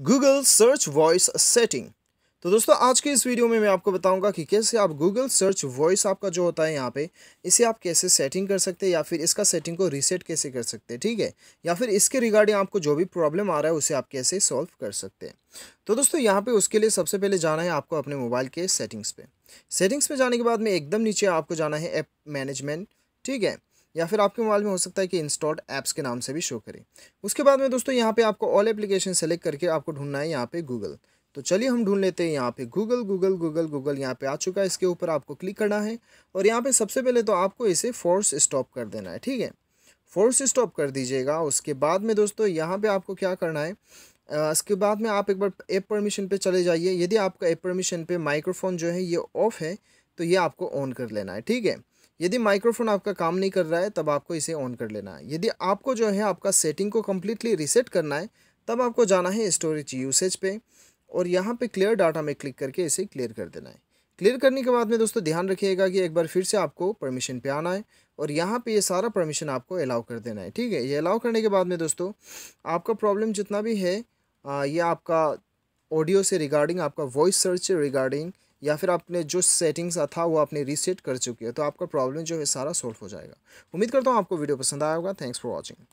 Google search voice setting तो दोस्तों आज के इस वीडियो में मैं आपको बताऊंगा कि कैसे आप गूगल सर्च वॉइस आपका जो होता है यहाँ पे इसे आप कैसे सेटिंग कर सकते हैं या फिर इसका सेटिंग को रीसेट कैसे कर सकते हैं ठीक है या फिर इसके रिगार्डिंग आपको जो भी प्रॉब्लम आ रहा है उसे आप कैसे सॉल्व कर सकते हैं तो दोस्तों यहाँ पे उसके लिए सबसे पहले जाना है आपको अपने मोबाइल के सेटिंग्स पे सेटिंग्स पे जाने के बाद में एकदम नीचे आपको जाना है ऐप मैनेजमेंट ठीक है या फिर आपके मोबाइल में हो सकता है कि इंस्टॉल्ड ऐप्स के नाम से भी शो करें उसके बाद में दोस्तों यहाँ पे आपको ऑल एप्लीकेशन सेलेक्ट करके आपको ढूंढना है यहाँ पे गूगल तो चलिए हम ढूंढ लेते हैं यहाँ पे गूगल गूगल गूगल गूगल यहाँ पे आ चुका है इसके ऊपर आपको क्लिक करना है और यहाँ पे सबसे पहले तो आपको इसे फोर्स स्टॉप कर देना है ठीक है फोर्स स्टॉप कर दीजिएगा उसके बाद में दोस्तों यहाँ पे आपको क्या करना है इसके बाद में आप एक बार ऐप परमिशन पे चले जाइए यदि आपका ऐप परमिशन पे माइक्रोफोन जो है ये ऑफ है तो ये आपको ऑन कर लेना है ठीक है यदि माइक्रोफोन आपका काम नहीं कर रहा है तब आपको इसे ऑन कर लेना है यदि आपको जो है आपका सेटिंग को कम्प्लीटली रिसेट करना है तब आपको जाना है स्टोरेज यूसेज पे और यहाँ पे क्लियर डाटा में क्लिक करके इसे क्लियर कर देना है क्लियर करने के बाद में दोस्तों ध्यान रखिएगा कि एक बार फिर से आपको परमिशन पे आना है और यहाँ पे ये सारा परमिशन आपको अलाउ कर देना है ठीक है ये अलाउ करने के बाद में दोस्तों आपका प्रॉब्लम जितना भी है ये आपका ऑडियो से रिगार्डिंग आपका वॉइस सर्च रिगार्डिंग या फिर आपने जो सेटिंग्स था वो आपने रीसेट कर चुकी है तो आपका प्रॉब्लम जो है सारा सॉल्व हो जाएगा उम्मीद करता हूँ आपको वीडियो पसंद आया होगा थैंक्स फॉर वॉचिंग